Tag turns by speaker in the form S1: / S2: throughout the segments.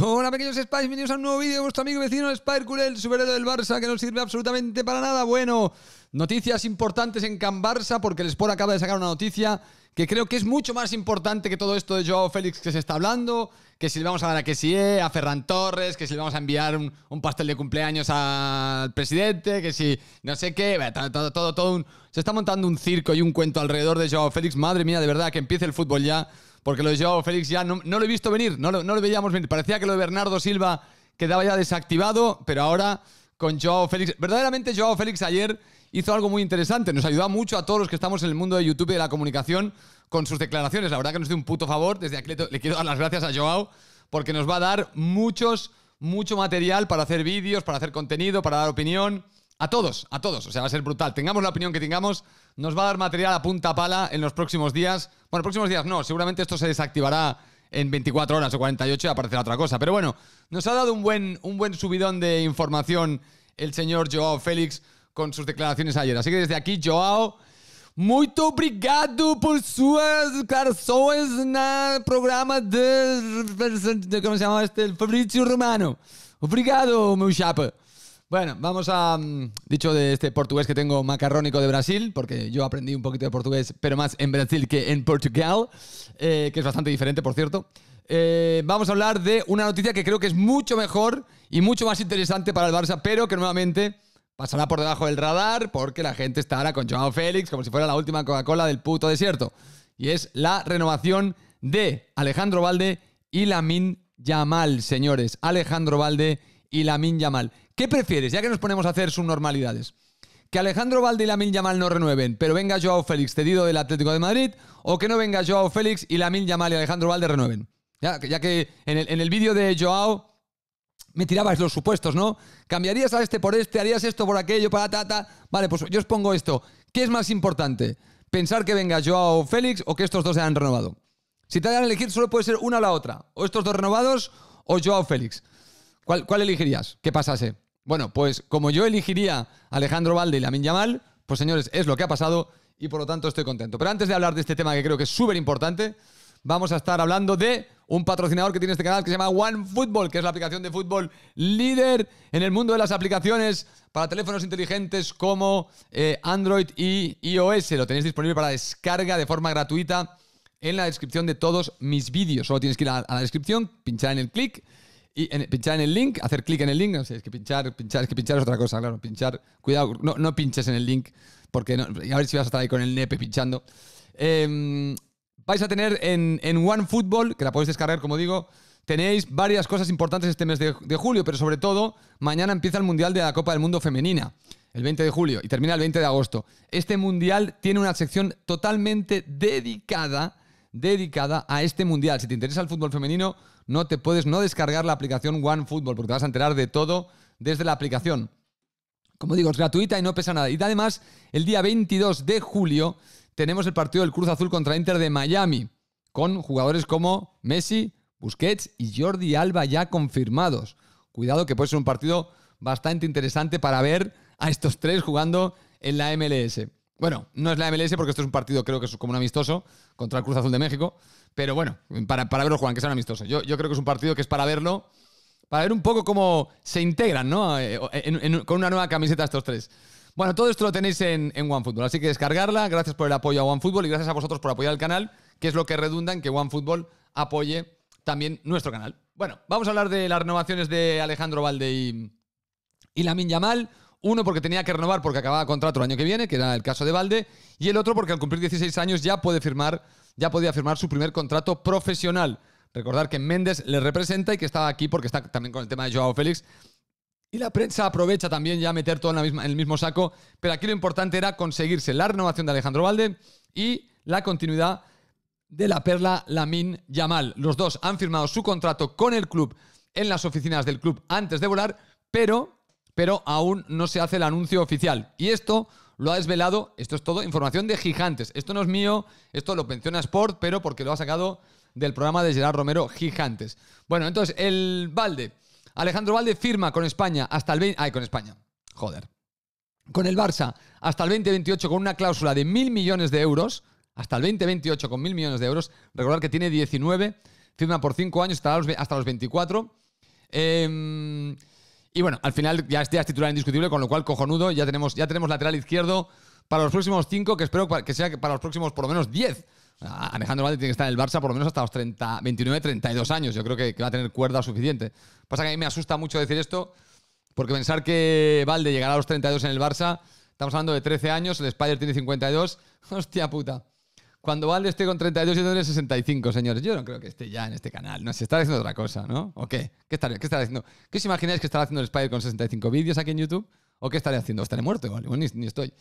S1: Hola pequeños Spice, bienvenidos a un nuevo vídeo de vuestro amigo vecino Spire el superhéroe del Barça, que no sirve absolutamente para nada. Bueno, noticias importantes en Can Barça, porque el Sport acaba de sacar una noticia que creo que es mucho más importante que todo esto de Joao Félix que se está hablando, que si le vamos a dar a que sí eh, a Ferran Torres, que si le vamos a enviar un, pastel de cumpleaños al presidente, que si no sé qué, todo, todo, todo Se está montando un circo y un cuento alrededor de Joao Félix. Madre mía, de verdad, que empiece el fútbol ya porque lo de Joao Félix ya no, lo he visto venir, no lo, veíamos venir. Parecía que lo de Bernardo Silva quedaba ya desactivado, pero ahora con Joao Félix. Verdaderamente Joao Félix ayer hizo algo muy interesante. Nos ayuda mucho a todos los que estamos en el mundo de YouTube y de la comunicación con sus declaraciones. La verdad que nos dio un puto favor. Desde aquí le quiero dar las gracias a Joao porque nos va a dar muchos, mucho material para hacer vídeos, para hacer contenido, para dar opinión. A todos, a todos. O sea, va a ser brutal. Tengamos la opinión que tengamos, nos va a dar material a punta pala en los próximos días. Bueno, próximos días no, seguramente esto se desactivará en 24 horas o 48 y aparecerá otra cosa. Pero bueno, nos ha dado un buen, un buen subidón de información el señor Joao Félix con sus declaraciones ayer. Así que desde aquí, Joao, muy obrigado por sus declaraciones en el programa de, se llama este? El Fabrizio Romano. Obrigado, meu chapa. Bueno, vamos a. Mm, dicho de este portugués que tengo macarrónico de Brasil, porque yo aprendí un poquito de portugués, pero más en Brasil que en Portugal, eh, que es bastante diferente, por cierto. Eh, vamos a hablar de una noticia que creo que es mucho mejor y mucho más interesante para el Barça, pero que nuevamente pasará por debajo del radar porque la gente estará con Joao Félix como si fuera la última Coca-Cola del puto desierto. Y es la renovación de Alejandro Valde y Lamin Yamal, señores. Alejandro Valde y Lamin Yamal. ¿Qué prefieres? Ya que nos ponemos a hacer subnormalidades. ¿Que Alejandro Valde y Lamin Yamal no renueven, pero venga Joao Félix cedido del Atlético de Madrid? ¿O que no venga Joao Félix y Lamin Yamal y Alejandro Valde renueven? Ya, ya que en el, vídeo de Joao me tirabas los supuestos, ¿no? Cambiarías a este por este, harías esto por aquello, para tata Vale, pues yo os pongo esto. ¿Qué es más importante? ¿Pensar que venga Joao Félix o que estos dos se han renovado? Si te dan elegir, solo puede ser una o la otra. O estos dos renovados o Joao Félix. ¿Cuál, cuál elegirías? ¿Qué pasase? Bueno, pues como yo elegiría Alejandro Valde y Lamin Yamal, pues señores, es lo que ha pasado y por lo tanto estoy contento. Pero antes de hablar de este tema que creo que es súper importante, vamos a estar hablando de un patrocinador que tiene este canal que se llama OneFootball, que es la aplicación de fútbol líder en el mundo de las aplicaciones para teléfonos inteligentes como eh, Android y iOS. Lo tenéis disponible para descarga de forma gratuita en la descripción de todos mis vídeos. Solo tienes que ir a, a la descripción, pinchar en el clic y pinchar en el link, hacer clic en el link, no sé, es que pinchar, pinchar, es que pinchar otra cosa, claro. Pinchar, cuidado, no, pinches en el link, porque a ver si vas a estar ahí con el nepe pinchando. Em, vais a tener en, en OneFootball, que la podéis descargar, como digo, tenéis varias cosas importantes este mes de, de, julio, pero sobre todo, mañana empieza el Mundial de la Copa del Mundo Femenina, el 20 de julio, y termina el 20 de agosto. Este Mundial tiene una sección totalmente dedicada, dedicada a este Mundial. Si te interesa el fútbol femenino, no te puedes no descargar la aplicación OneFootball porque te vas a enterar de todo desde la aplicación. Como digo, es gratuita y no pesa nada. Y además, el día 22 de julio tenemos el partido del Cruz Azul contra Inter de Miami, con jugadores como Messi, Busquets y Jordi Alba ya confirmados. Cuidado que puede ser un partido bastante interesante para ver a estos tres jugando en la MLS. Bueno, no es la MLS porque esto es un partido, creo que es como un amistoso contra el Cruz Azul de México. Pero bueno, para, para verlo, Juan, que sea un amistoso. Yo, creo que es un partido que es para verlo, para ver un poco cómo se integran, ¿no? Eh, eh, con una nueva camiseta estos tres. Bueno, todo esto lo tenéis en, OneFootball, así que descargarla. Gracias por el apoyo a OneFootball y gracias a vosotros por apoyar el canal, que es lo que redunda en que OneFootball apoye también nuestro canal. Bueno, vamos a hablar de las renovaciones de Alejandro Valde y, y Lamin Yamal. Uno porque tenía que renovar porque acababa contrato el año que viene, que era el caso de Valde, y el otro porque al cumplir 16 años ya puede firmar, ya podía firmar su primer contrato profesional. Recordar que Méndez le representa y que estaba aquí porque está también con el tema de Joao Félix. Y la prensa aprovecha también ya meter todo en, en el mismo saco, pero aquí lo importante era conseguirse la renovación de Alejandro Valde y la continuidad de la perla Lamín Yamal. Los dos han firmado su contrato con el club en las oficinas del club antes de volar, pero pero aún no se hace el anuncio oficial. Y esto lo ha desvelado, esto es todo información de Gigantes. Esto no es mío, esto lo menciona Sport, pero porque lo ha sacado del programa de Gerard Romero Gigantes. Bueno, entonces el Valde, Alejandro Valde firma con España hasta el 20, ay, con España. Joder. Con el Barça hasta el 2028 con una cláusula de mil millones de euros, hasta el 2028 con mil millones de euros. Recordar que tiene 19, firma por 5 años hasta los, hasta los 24. Eh, em, y bueno, al final ya, ya es titular indiscutible, con lo cual cojonudo, ya tenemos, ya tenemos lateral izquierdo para los próximos cinco, que espero que sea para los próximos por lo menos 10. Alejandro Valde tiene que estar en el Barça por lo menos hasta los 30, 29, 32 años. Yo creo que, que va a tener cuerda suficiente. Pasa que a mí me asusta mucho decir esto, porque pensar que Valde llegará a los 32 en el Barça, estamos hablando de 13 años, el Spider tiene 52. Hostia puta. Cuando Valde esté con 32, yo tendré 65, señores. Yo no creo que esté ya en este canal. No, sé, estará haciendo otra cosa, ¿no? ¿O qué? ¿Qué estará, qué haciendo? ¿Qué os imagináis que estará haciendo el Spider con 65 vídeos aquí en YouTube? ¿O qué estaré haciendo? ¿Estaré muerto? Vale, ni, estoy.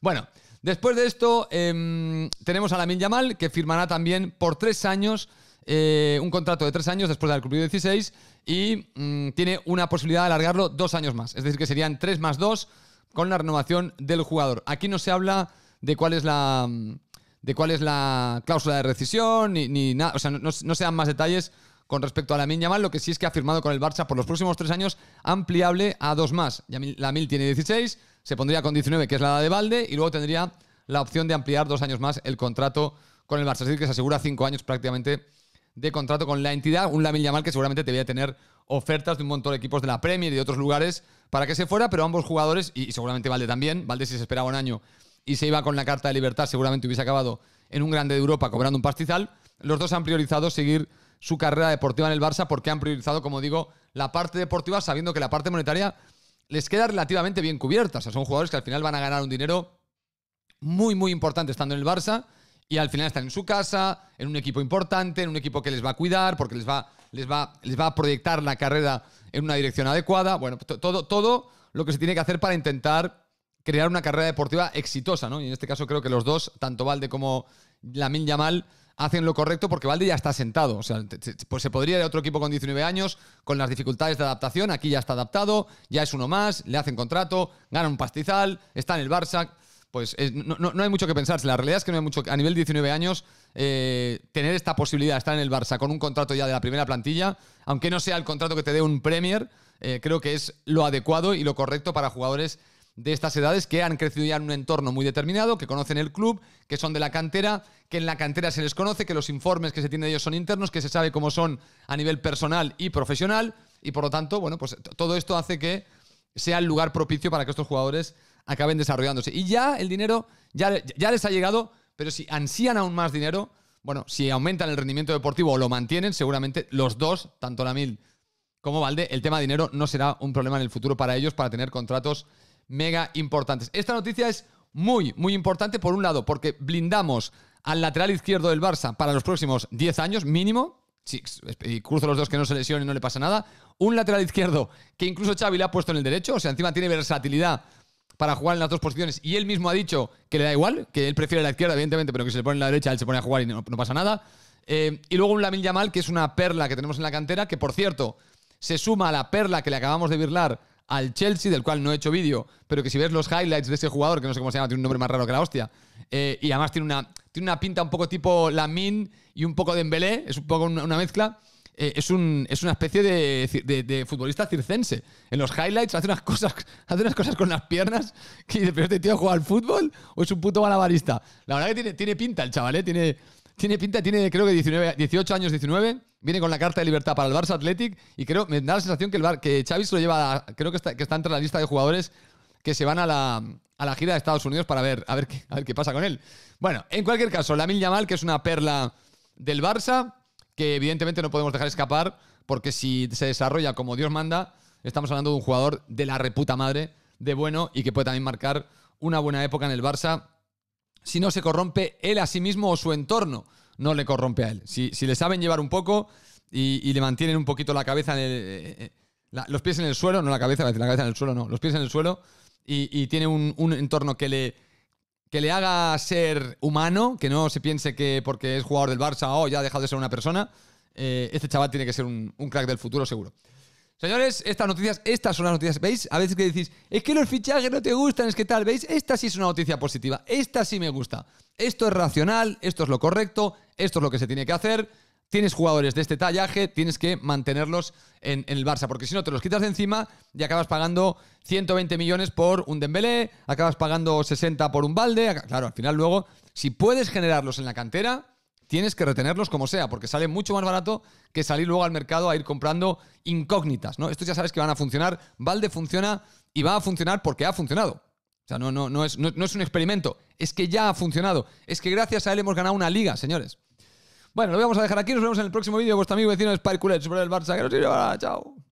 S1: Bueno, después de esto, em, tenemos a Mil Yamal, que firmará también por tres años, eh, un contrato de tres años después de haber cumplido 16, y mm, tiene una posibilidad de alargarlo dos años más. Es decir, que serían tres más dos con la renovación del jugador. Aquí no se habla de cuál es la. Mm, de cuál es la cláusula de rescisión, ni, nada. O sea, no, se dan más detalles con respecto a la Yamal, lo que sí es que ha firmado con el Barça por los próximos tres años ampliable a dos más. La Mil tiene 16, se pondría con 19, que es la de Valde, y luego tendría la opción de ampliar dos años más el contrato con el Barça. Es decir, que se asegura cinco años prácticamente de contrato con la entidad, un Lamil Yamal que seguramente debía tener ofertas de un montón de equipos de la Premier y de otros lugares para que se fuera, pero ambos jugadores, y seguramente Valde también, Valde si se esperaba un año y se iba con la carta de libertad, seguramente hubiese acabado en un grande de Europa cobrando un pastizal. Los dos han priorizado seguir su carrera deportiva en el Barça porque han priorizado, como digo, la parte deportiva sabiendo que la parte monetaria les queda relativamente bien cubierta. O sea, son jugadores que al final van a ganar un dinero muy, muy importante estando en el Barça y al final están en su casa, en un equipo importante, en un equipo que les va a cuidar porque les va, les va, les va a proyectar la carrera en una dirección adecuada. Bueno, todo, todo lo que se tiene que hacer para intentar crear una carrera deportiva exitosa, ¿no? Y en este caso creo que los dos, tanto Valde como Lamin Yamal, hacen lo correcto porque Valde ya está sentado. O sea, pues se podría ir a otro equipo con 19 años, con las dificultades de adaptación, aquí ya está adaptado, ya es uno más, le hacen contrato, gana un pastizal, está en el Barça. Pues eh, no, hay mucho que pensarse. La realidad es que no hay mucho. A nivel 19 años, eh, tener esta posibilidad de estar en el Barça con un contrato ya de la primera plantilla, aunque no sea el contrato que te dé un Premier, eh, creo que es lo adecuado y lo correcto para jugadores de estas edades que han crecido ya en un entorno muy determinado, que conocen el club, que son de la cantera, que en la cantera se les conoce, que los informes que se tienen de ellos son internos, que se sabe cómo son a nivel personal y profesional, y por lo tanto, bueno, pues todo esto hace que sea el lugar propicio para que estos jugadores acaben desarrollándose. Y ya el dinero ya, ya les ha llegado, pero si ansían aún más dinero, bueno, si aumentan el rendimiento deportivo o lo mantienen, seguramente los dos, tanto la mil como Valde, el tema de dinero no será un problema en el futuro para ellos para tener contratos mega importantes. Esta noticia es muy, muy importante, por un lado, porque blindamos al lateral izquierdo del Barça para los próximos 10 años mínimo. y cruzo los dos que no se lesione, no le pasa nada. Un lateral izquierdo que incluso Xavi le ha puesto en el derecho, o sea, encima tiene versatilidad para jugar en las dos posiciones y él mismo ha dicho que le da igual, que él prefiere la izquierda, evidentemente, pero que se le pone en la derecha, él se pone a jugar y no, pasa nada. Eh, y luego un Lamil Yamal, que es una perla que tenemos en la cantera, que por cierto, se suma a la perla que le acabamos de birlar al Chelsea, del cual no he hecho vídeo, pero que si ves los highlights de ese jugador, que no sé cómo se llama, tiene un nombre más raro que la hostia, eh, y además tiene una, tiene una pinta un poco tipo Lamin y un poco de Embelé, es un poco una, mezcla, eh, es, un, es una especie de, de, futbolista circense. En los highlights hace unas cosas, hace unas cosas con las piernas que dice, pero este tío juega al fútbol o es un puto malabarista. La verdad que tiene, tiene pinta el chaval, ¿eh? tiene... Tiene pinta, tiene creo que 19, 18 años, 19. Viene con la carta de libertad para el Barça Athletic. Y creo, me da la sensación que, el que Xavi lo lleva, creo que está, que está entre la lista de jugadores que se van a la, gira de Estados Unidos para ver, a ver, qué, qué pasa con él. Bueno, en cualquier caso, Lamin Yamal, que es una perla del Barça, que evidentemente no podemos dejar escapar, porque si se desarrolla como Dios manda, estamos hablando de un jugador de la reputa madre, de bueno y que puede también marcar una buena época en el Barça si no se corrompe él a sí mismo o su entorno no le corrompe a él. Si, le saben llevar un poco y, le mantienen un poquito la cabeza en el, eh, eh, eh, los pies en el suelo, no la cabeza, la cabeza en el suelo, no, los pies en el suelo y, tiene un, entorno que le, que le haga ser humano, que no se piense que porque es jugador del Barça, o oh, ya ha dejado de ser una persona. este chaval tiene que ser un crack del futuro seguro. Señores, estas noticias, estas son las noticias. ¿Veis? A veces que decís, es que los fichajes no te gustan, es que tal, ¿veis? Esta sí es una noticia positiva, esta sí me gusta. Esto es racional, esto es lo correcto, esto es lo que se tiene que hacer. Tienes jugadores de este tallaje, tienes que mantenerlos en, el Barça, porque si no te los quitas de encima y acabas pagando 120 millones por un Dembélé, acabas pagando 60 por un Balde. Claro, al final luego, si puedes generarlos en la cantera, tienes que retenerlos como sea, porque sale mucho más barato que salir luego al mercado a ir comprando incógnitas, ¿no? esto ya sabes que van a funcionar, Valde funciona y va a funcionar porque ha funcionado. O sea, no, no, no, es, no, es un experimento, es que ya ha funcionado, es que gracias a él hemos ganado una liga, señores. Bueno, lo vamos a dejar aquí, nos vemos en el próximo vídeo vuestro amigo vecino Spire sobre el Barça. Que nos chao.